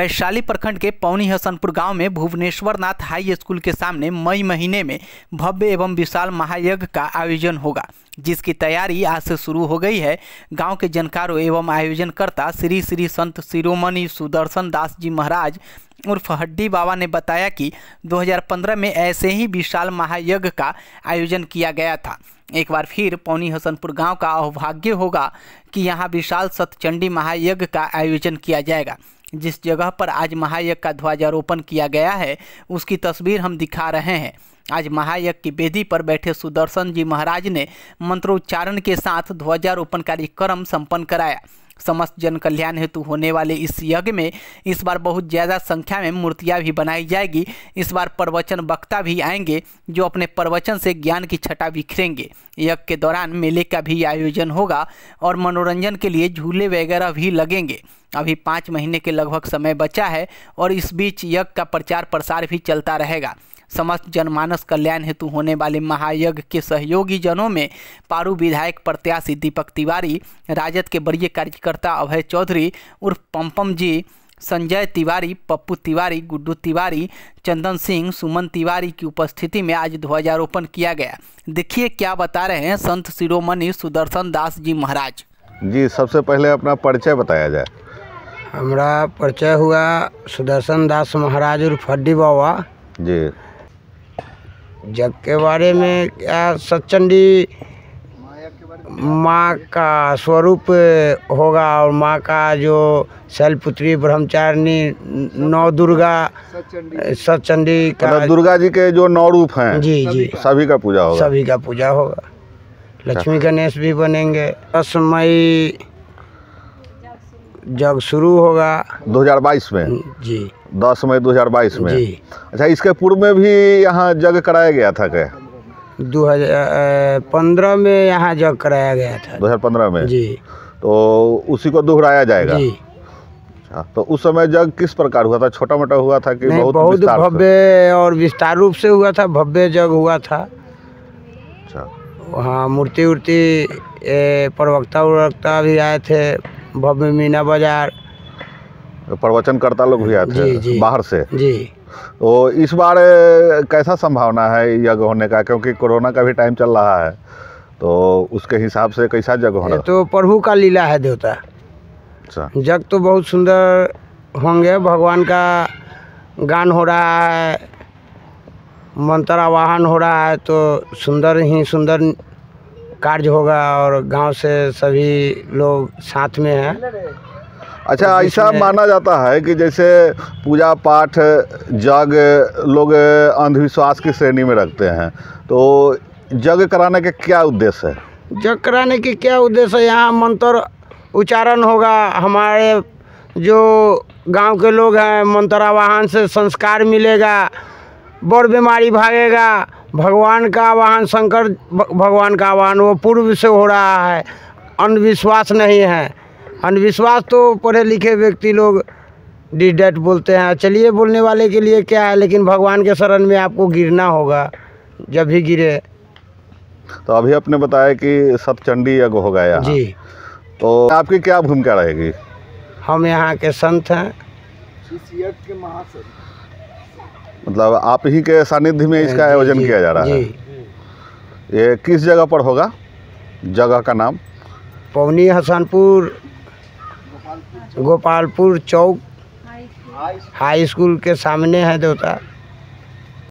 वैशाली प्रखंड के पौनी हसनपुर गांव में भुवनेश्वर नाथ हाई स्कूल के सामने मई महीने में भव्य एवं विशाल महायज्ञ का आयोजन होगा जिसकी तैयारी आज से शुरू हो गई है गांव के जानकारों एवं आयोजनकर्ता श्री श्री संत शिरोमणि सुदर्शन दास जी महाराज उर्फ हड्डी बाबा ने बताया कि 2015 में ऐसे ही विशाल महायज्ञ का आयोजन किया गया था एक बार फिर पौनी हसनपुर गांव का अवभाग्य होगा कि यहां विशाल सतचंडी महायज्ञ का आयोजन किया जाएगा जिस जगह पर आज महायज्ञ का ध्वजारोपण किया गया है उसकी तस्वीर हम दिखा रहे हैं आज महायज्ञ की वेदी पर बैठे सुदर्शन जी महाराज ने मंत्रोच्चारण के साथ ध्वजारोपण कार्यक्रम संपन्न कराया समस्त जन कल्याण हेतु होने वाले इस यज्ञ में इस बार बहुत ज़्यादा संख्या में मूर्तियाँ भी बनाई जाएगी इस बार प्रवचन वक्ता भी आएंगे जो अपने प्रवचन से ज्ञान की छटा बिखरेंगे यज्ञ के दौरान मेले का भी आयोजन होगा और मनोरंजन के लिए झूले वगैरह भी लगेंगे अभी पाँच महीने के लगभग समय बचा है और इस बीच यज्ञ का प्रचार प्रसार भी चलता रहेगा समस्त जनमानस कल्याण हेतु होने वाले महायज्ञ के सहयोगी जनों में पारू विधायक प्रत्याशी दीपक तिवारी राजद के वरीय कार्यकर्ता अभय चौधरी उर्फ पम्पम जी संजय तिवारी पप्पू तिवारी गुड्डू तिवारी चंदन सिंह सुमन तिवारी की उपस्थिति में आज ध्वजारोपण किया गया देखिए क्या बता रहे हैं संत शिरोमणि सुदर्शन दास जी महाराज जी सबसे पहले अपना परिचय बताया जाए हमारा परिचय हुआ सुदर्शन दास महाराज उर्फ हड्डी बाबा जी जग के बारे में क्या सचंडी माँ का स्वरूप होगा और माँ का जो शैलपुत्री ब्रह्मचारिणी नौ दुर्गा सचंडी का मतलब दुर्गा जी के जो नौ रूप हैं जी जी सभी का पूजा होगा सभी का पूजा होगा लक्ष्मी गणेश भी बनेंगे मई जब शुरू होगा 2022 में हम्म, जी 10 मई 2022 में जी अच्छा इसके पूर्व में भी यहाँ जग कराया गया था क्या 2015 में यहाँ जग कराया गया था 2015 में जी तो उसी को दोहराया जाएगा जी अच्छा, तो उस समय जग किस प्रकार हुआ था छोटा मोटा हुआ था कि बहुत बहुत भव्य और विस्तार रूप से हुआ था भव्य जग हुआ था अच्छा हाँ मूर्ति उर्ति प्रवक्ता उवक्ता भी आए थे भव्य मीना बाजार प्रवचनकर्ता लोग भी आते हैं बाहर से जी तो इस बार कैसा संभावना है यज्ञ होने का क्योंकि कोरोना का भी टाइम चल रहा है तो उसके हिसाब से कैसा यज्ञ होना तो प्रभु का लीला है देवता अच्छा तो बहुत सुंदर होंगे भगवान का गान हो रहा है मंत्रावाहन हो रहा है तो सुंदर ही सुंदर कार्य होगा और गांव से सभी लोग साथ में हैं अच्छा तो ऐसा माना जाता है कि जैसे पूजा पाठ जग लोग अंधविश्वास की श्रेणी में रखते हैं तो जग कराने का क्या उद्देश्य है जग कराने के क्या उद्देश्य है यहाँ मंत्र उच्चारण होगा हमारे जो गांव के लोग हैं मंत्रावाहन से संस्कार मिलेगा बड़ बीमारी भागेगा भगवान का आवाहन शंकर भगवान का आवाहन वो पूर्व से हो रहा है अंधविश्वास नहीं है अंधविश्वास तो पढ़े लिखे व्यक्ति लोग डी डेट बोलते हैं चलिए बोलने वाले के लिए क्या है लेकिन भगवान के शरण में आपको गिरना होगा जब भी गिरे तो अभी आपने बताया कि चंडी यज्ञ हो गया जी तो आपकी क्या भूमिका रहेगी हम यहाँ के संत हैं मतलब आप ही के सानिध्य में इसका आयोजन किया जा रहा है ये किस जगह पर होगा जगह का नाम पवनी हसनपुर गोपालपुर चौक हाई स्कूल के सामने है देवता